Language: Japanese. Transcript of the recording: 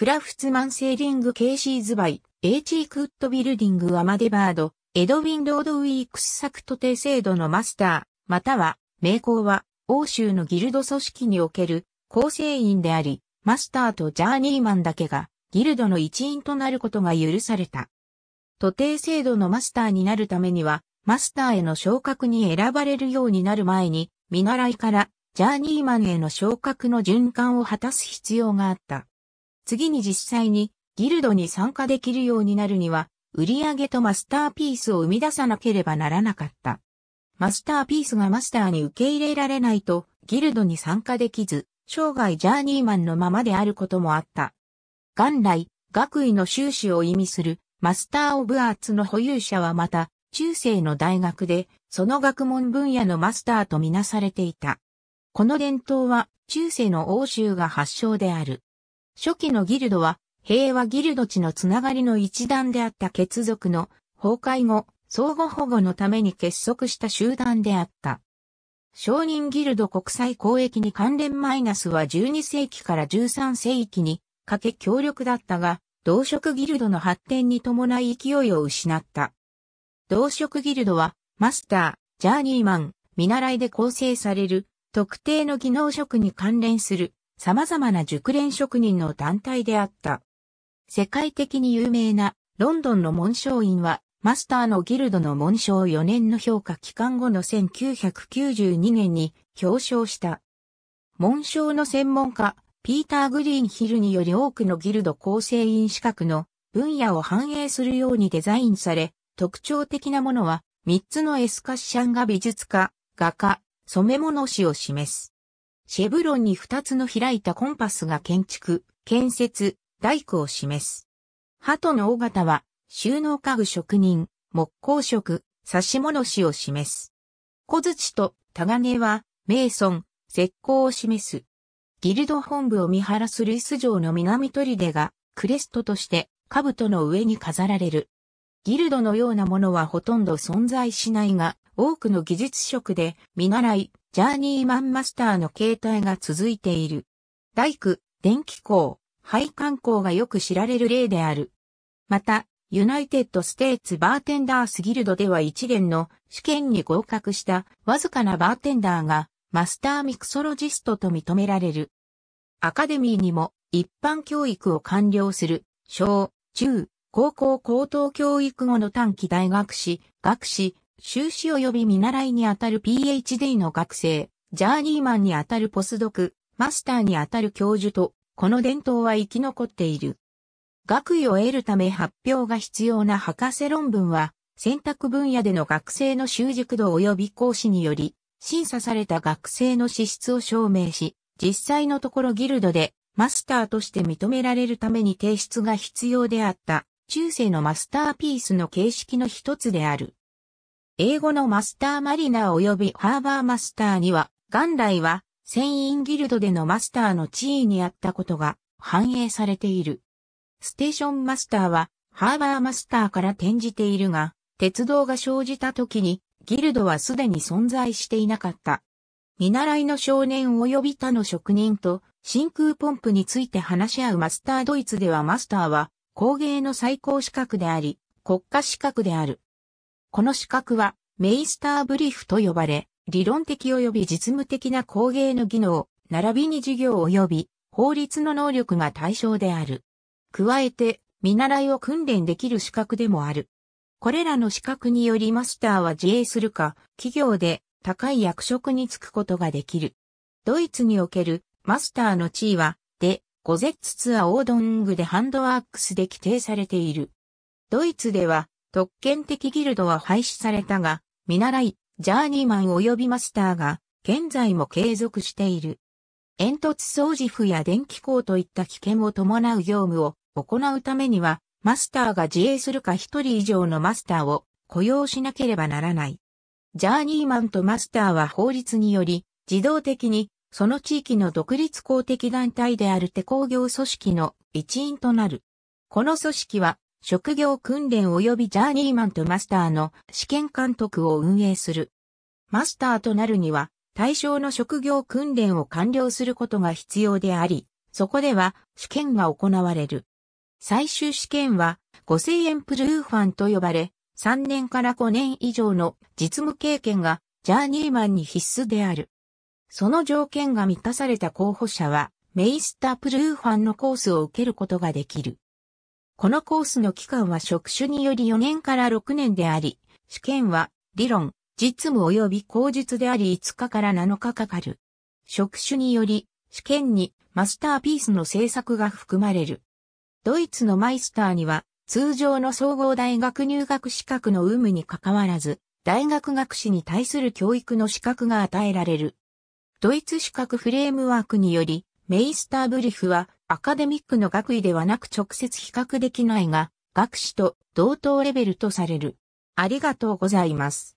クラフツマンセーリング・ケイシーズ・バイ、エイチークウッド・ビルディング・アマデバード、エドウィン・ロードウィークス作ト・テ制度のマスター、または、名工は、欧州のギルド組織における構成員であり、マスターとジャーニーマンだけが、ギルドの一員となることが許された。徒弟制度のマスターになるためには、マスターへの昇格に選ばれるようになる前に、見習いから、ジャーニーマンへの昇格の循環を果たす必要があった。次に実際にギルドに参加できるようになるには、売上とマスターピースを生み出さなければならなかった。マスターピースがマスターに受け入れられないと、ギルドに参加できず、生涯ジャーニーマンのままであることもあった。元来、学位の修士を意味する、マスター・オブ・アーツの保有者はまた、中世の大学で、その学問分野のマスターとみなされていた。この伝統は、中世の欧州が発祥である。初期のギルドは、平和ギルド地のつながりの一団であった血族の崩壊後、相互保護のために結束した集団であった。商人ギルド国際交易に関連マイナスは12世紀から13世紀にかけ強力だったが、同色ギルドの発展に伴い勢いを失った。同色ギルドは、マスター、ジャーニーマン、見習いで構成される、特定の技能職に関連する様々な熟練職人の団体であった。世界的に有名なロンドンの紋章院は、マスターのギルドの紋章4年の評価期間後の1992年に表彰した。紋章の専門家、ピーター・グリーンヒルにより多くのギルド構成員資格の分野を反映するようにデザインされ、特徴的なものは3つのエスカッシャンが美術家、画家、染め物師を示す。シェブロンに2つの開いたコンパスが建築、建設、大工を示す。鳩の尾形は、収納家具職人、木工職、差し物師を示す。小槌とタガネは、メイソン、石膏を示す。ギルド本部を見晴らすルイス城の南砦が、クレストとして、兜の上に飾られる。ギルドのようなものはほとんど存在しないが、多くの技術職で、見習い、ジャーニーマンマスターの形態が続いている。大工、電気工、配管工がよく知られる例である。また、ユナイテッド・ステーツ・バーテンダースギルドでは一連の試験に合格したわずかなバーテンダーがマスターミクソロジストと認められる。アカデミーにも一般教育を完了する小、中、高校高等教育後の短期大学士、学士、修士及び見習いにあたる PhD の学生、ジャーニーマンにあたるポスドク、マスターにあたる教授と、この伝統は生き残っている。学位を得るため発表が必要な博士論文は、選択分野での学生の習熟度及び講師により、審査された学生の資質を証明し、実際のところギルドでマスターとして認められるために提出が必要であった、中世のマスターピースの形式の一つである。英語のマスターマリナー及びハーバーマスターには、元来は、船員ギルドでのマスターの地位にあったことが反映されている。ステーションマスターは、ハーバーマスターから転じているが、鉄道が生じた時に、ギルドはすでに存在していなかった。見習いの少年及び他の職人と真空ポンプについて話し合うマスタードイツではマスターは工芸の最高資格であり、国家資格である。この資格は、メイスターブリフと呼ばれ、理論的及び実務的な工芸の技能、並びに事業及び法律の能力が対象である。加えて、見習いを訓練できる資格でもある。これらの資格によりマスターは自営するか、企業で高い役職に就くことができる。ドイツにおけるマスターの地位は、で、ゴゼッツツアオードングでハンドワークスで規定されている。ドイツでは、特権的ギルドは廃止されたが、見習い、ジャーニーマン及びマスターが、現在も継続している。煙突掃除婦や電気工といった危険を伴う業務を行うためには、マスターが自衛するか一人以上のマスターを雇用しなければならない。ジャーニーマンとマスターは法律により、自動的にその地域の独立公的団体である手工業組織の一員となる。この組織は職業訓練及びジャーニーマンとマスターの試験監督を運営する。マスターとなるには、対象の職業訓練を完了することが必要であり、そこでは試験が行われる。最終試験は5000円プルーファンと呼ばれ、3年から5年以上の実務経験がジャーニーマンに必須である。その条件が満たされた候補者は、メイスタープルーファンのコースを受けることができる。このコースの期間は職種により4年から6年であり、試験は理論、実務及び口述であり5日から7日かかる。職種により、試験にマスターピースの制作が含まれる。ドイツのマイスターには、通常の総合大学入学資格の有無に関わらず、大学学士に対する教育の資格が与えられる。ドイツ資格フレームワークにより、メイスターブリフはアカデミックの学位ではなく直接比較できないが、学士と同等レベルとされる。ありがとうございます。